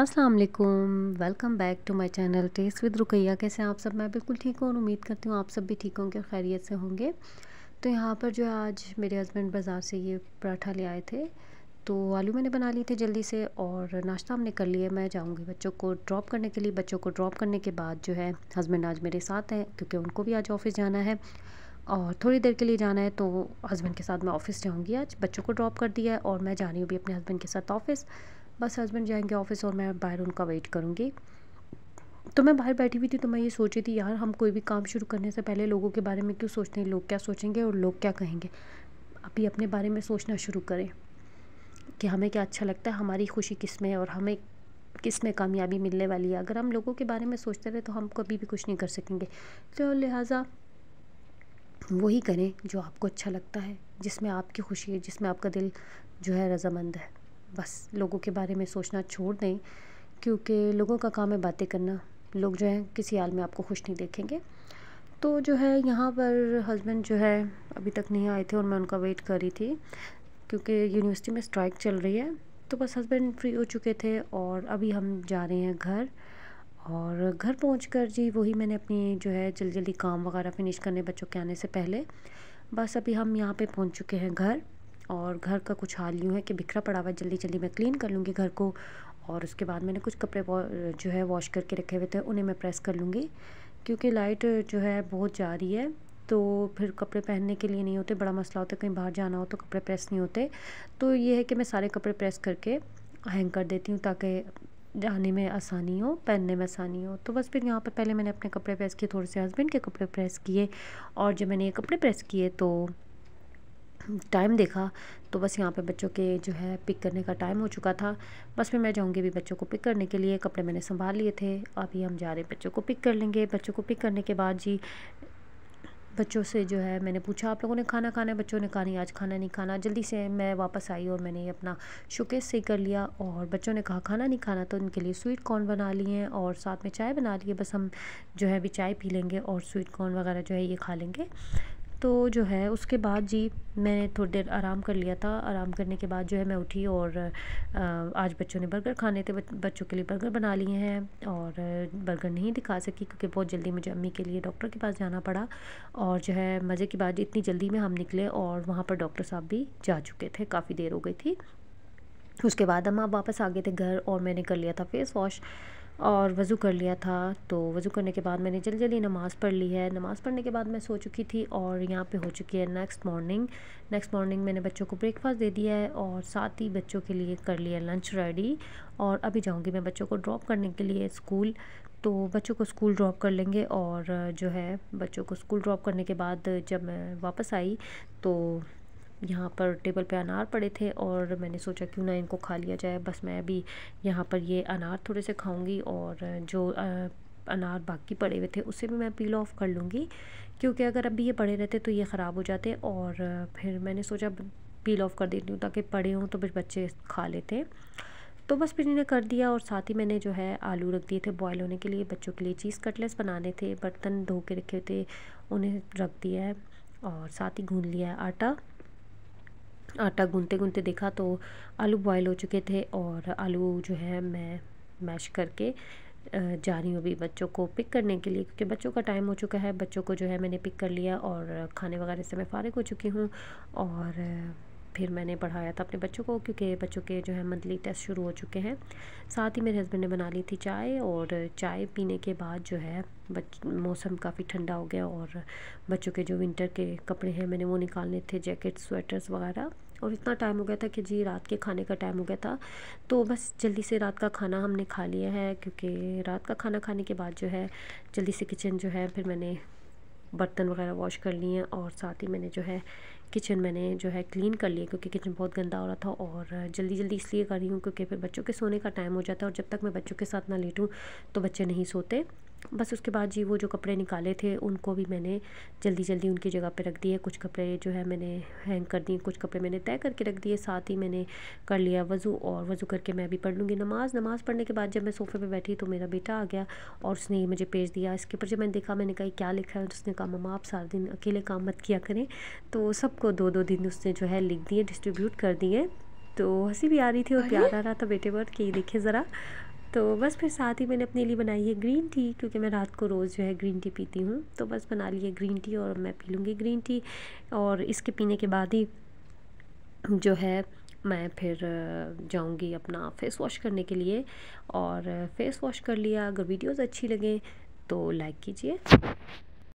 अस्सलाम वालेकुम welcome back to my channel taste with Rukaiya कैसे हैं आप सब मैं बिल्कुल ठीक हूँ और उम्मीद करती हूँ आप सब भी ठीक होंगे और खैरियत से होंगे तो यहाँ पर जो है आज मेरे हस्बैंड बाज़ार से ये पराठा ले आए थे तो आलू मैंने बना लिए थे जल्दी से और नाश्ता हमने कर लिया मैं जाऊँगी बच्चों को ड्रॉप करने के लिए बच्चों को ड्रॉप करने के बाद जो है हस्बैंड आज मेरे साथ हैं क्योंकि उनको भी आज ऑफ़िस जाना है और थोड़ी देर के लिए जाना है तो हस्बैंड के साथ मैं ऑफ़िस जाऊँगी आज बच्चों को ड्रॉप कर दिया है और मैं जा रही हूँ भी अपने हस्बैंड के साथ ऑफ़िस बस हस्बैंड जाएंगे ऑफिस और मैं बाहर उनका वेट करूँगी तो मैं बाहर बैठी हुई थी तो मैं ये सोची थी यार हम कोई भी काम शुरू करने से पहले लोगों के बारे में क्यों सोचते हैं लोग क्या सोचेंगे और लोग क्या कहेंगे अभी अपने बारे में सोचना शुरू करें कि हमें क्या अच्छा लगता है हमारी खुशी किस में और हमें किस में कामयाबी मिलने वाली है अगर हम लोगों के बारे में सोचते रहे तो हम कभी भी कुछ नहीं कर सकेंगे तो लिहाजा वही करें जो आपको अच्छा लगता है जिसमें आपकी खुशी है जिसमें आपका दिल जो है रजामंद है बस लोगों के बारे में सोचना छोड़ दें क्योंकि लोगों का काम है बातें करना लोग जो है किसी हाल में आपको खुश नहीं देखेंगे तो जो है यहाँ पर हस्बैंड जो है अभी तक नहीं आए थे और मैं उनका वेट कर रही थी क्योंकि यूनिवर्सिटी में स्ट्राइक चल रही है तो बस हस्बैंड फ्री हो चुके थे और अभी हम जा रहे हैं घर और घर पहुँच कर जी वही मैंने अपनी जो है जल्दी जल्दी काम वगैरह फिनिश करने बच्चों के आने से पहले बस अभी हम यहाँ पे पहुँच चुके हैं घर और घर का कुछ हाल यूँ है कि बिखरा पड़ा हुआ है जल्दी जल्दी मैं क्लीन कर लूँगी घर को और उसके बाद मैंने कुछ कपड़े जो है वॉश करके रखे हुए थे उन्हें मैं प्रेस कर लूँगी क्योंकि लाइट जो है बहुत जा रही है तो फिर कपड़े पहनने के लिए नहीं होते बड़ा मसला होता है कहीं बाहर जाना हो तो कपड़े प्रेस नहीं होते तो ये है कि मैं सारे कपड़े प्रेस करके हैंग कर देती हूँ ताकि जाने में आसानी हो पहनने में आसानी हो तो बस फिर यहाँ पर पहले मैंने अपने कपड़े प्रेस किए थोड़े से हस्बैंड के कपड़े प्रेस किए और जब मैंने ये कपड़े प्रेस किए तो टाइम देखा तो बस यहाँ पे बच्चों के जो है पिक करने का टाइम हो चुका था बस फिर मैं जाऊँगी भी बच्चों को पिक करने के लिए कपड़े मैंने संभाल लिए थे अभी हम जा रहे हैं बच्चों को पिक कर लेंगे बच्चों को पिक करने के बाद जी बच्चों से जो है मैंने पूछा आप लोगों ने खाना खाना है बच्चों ने कहा नहीं आज खाना नहीं खाना जल्दी से मैं वापस आई और मैंने अपना शोकेस से कर लिया और बच्चों ने कहा खाना नहीं खाना तो उनके लिए स्वीट कॉर्न बना लिए हैं और साथ में चाय बना लिए बस हम जो है अभी चाय पी लेंगे और स्वीट कॉर्न वगैरह जो है ये खा लेंगे तो जो है उसके बाद जी मैंने थोड़ी देर आराम कर लिया था आराम करने के बाद जो है मैं उठी और आज बच्चों ने बर्गर खाने थे बच्चों के लिए बर्गर बना लिए हैं और बर्गर नहीं दिखा सकी क्योंकि बहुत जल्दी मुझे अम्मी के लिए डॉक्टर के पास जाना पड़ा और जो है मज़े की बात इतनी जल्दी में हम निकले और वहाँ पर डॉक्टर साहब भी जा चुके थे काफ़ी देर हो गई थी उसके बाद हम आप वापस आ गए थे घर और मैंने कर लिया था फेस वॉश और वज़ू कर लिया था तो वज़ू करने के बाद मैंने जल्दी जल्दी नमाज़ पढ़ ली है नमाज़ पढ़ने के बाद मैं सो चुकी थी और यहाँ पे हो चुकी है नेक्स्ट मॉर्निंग नेक्स्ट मॉर्निंग मैंने बच्चों को ब्रेकफास्ट दे दिया है और साथ ही बच्चों के लिए कर लिया लंच रेडी और अभी जाऊँगी मैं बच्चों को ड्रॉप करने के लिए स्कूल तो बच्चों को स्कूल ड्रॉप कर लेंगे और जो है बच्चों को स्कूल ड्रॉप करने के बाद जब मैं वापस आई तो यहाँ पर टेबल पे अनार पड़े थे और मैंने सोचा क्यों ना इनको खा लिया जाए बस मैं अभी यहाँ पर ये अनार थोड़े से खाऊंगी और जो अनार बाकी पड़े हुए थे उसे भी मैं पील ऑफ कर लूँगी क्योंकि अगर अभी ये पड़े रहते तो ये ख़राब हो जाते और फिर मैंने सोचा पील ऑफ कर देती हूँ ताकि पड़े हों तो फिर बच्चे खा लेते हैं तो बस फिर इन्हें कर दिया और साथ ही मैंने जो है आलू रख दिए थे बॉयल होने के लिए बच्चों के लिए चीज़ कटलेट्स बनाने थे बर्तन धो के रखे थे उन्हें रख दिया है और साथ ही गूँध लिया है आटा आटा गूंते गूंते देखा तो आलू बॉयल हो चुके थे और आलू जो है मैं मैश करके जा रही हूँ अभी बच्चों को पिक करने के लिए क्योंकि बच्चों का टाइम हो चुका है बच्चों को जो है मैंने पिक कर लिया और खाने वगैरह से मैं फ़ारिग हो चुकी हूँ और फिर मैंने पढ़ाया था अपने बच्चों को क्योंकि बच्चों के जो है मंथली टेस्ट शुरू हो चुके हैं साथ ही मेरे हस्बैंड ने बना ली थी चाय और चाय पीने के बाद जो है मौसम काफ़ी ठंडा हो गया और बच्चों के जो विंटर के कपड़े हैं मैंने वो निकालने थे जैकेट स्वेटर्स वगैरह और इतना टाइम हो गया था कि जी रात के खाने का टाइम हो गया था तो बस जल्दी से रात का खाना हमने खा लिया है क्योंकि रात का खाना खाने के बाद जो है जल्दी से किचन जो है फिर मैंने बर्तन वगैरह वॉश कर लिए हैं और साथ ही मैंने जो है किचन मैंने जो है क्लीन कर लिया क्योंकि किचन बहुत गंदा हो रहा था और जल्दी जल्दी इसलिए कर रही हूँ क्योंकि फिर बच्चों के सोने का टाइम हो जाता है और जब तक मैं बच्चों के साथ ना लेटूँ तो बच्चे नहीं सोते बस उसके बाद जी वो जो कपड़े निकाले थे उनको भी मैंने जल्दी जल्दी उनकी जगह पे रख दिए कुछ कपड़े जो है मैंने हैंग कर दिए कुछ कपड़े मैंने तय करके रख दिए साथ ही मैंने कर लिया वज़ू और वज़ू करके मैं भी पढ़ लूँगी नमाज़ नमाज़ पढ़ने के बाद जब मैं सोफ़े पर बैठी तो मेरा बेटा आ गया और उसने ये मुझे भेज दिया इसके ऊपर जब मैंने देखा मैंने कहा क्या लिखा है उसने कहा ममा आप सारा दिन अकेले काम मत किया करें तो सबको दो दो दिन उसने जो है लिख दिए डिस्ट्रीब्यूट कर दिए तो हंसी भी आ रही थी और प्यार आ रहा था बेटे पर कि देखे ज़रा तो बस फिर साथ ही मैंने अपने लिए बनाई है ग्रीन टी क्योंकि मैं रात को रोज़ जो है ग्रीन टी पीती हूँ तो बस बना ली है ग्रीन टी और मैं पी लूँगी ग्रीन टी और इसके पीने के बाद ही जो है मैं फिर जाऊंगी अपना फ़ेस वॉश करने के लिए और फ़ेस वॉश कर लिया अगर वीडियोस अच्छी लगें तो लाइक कीजिए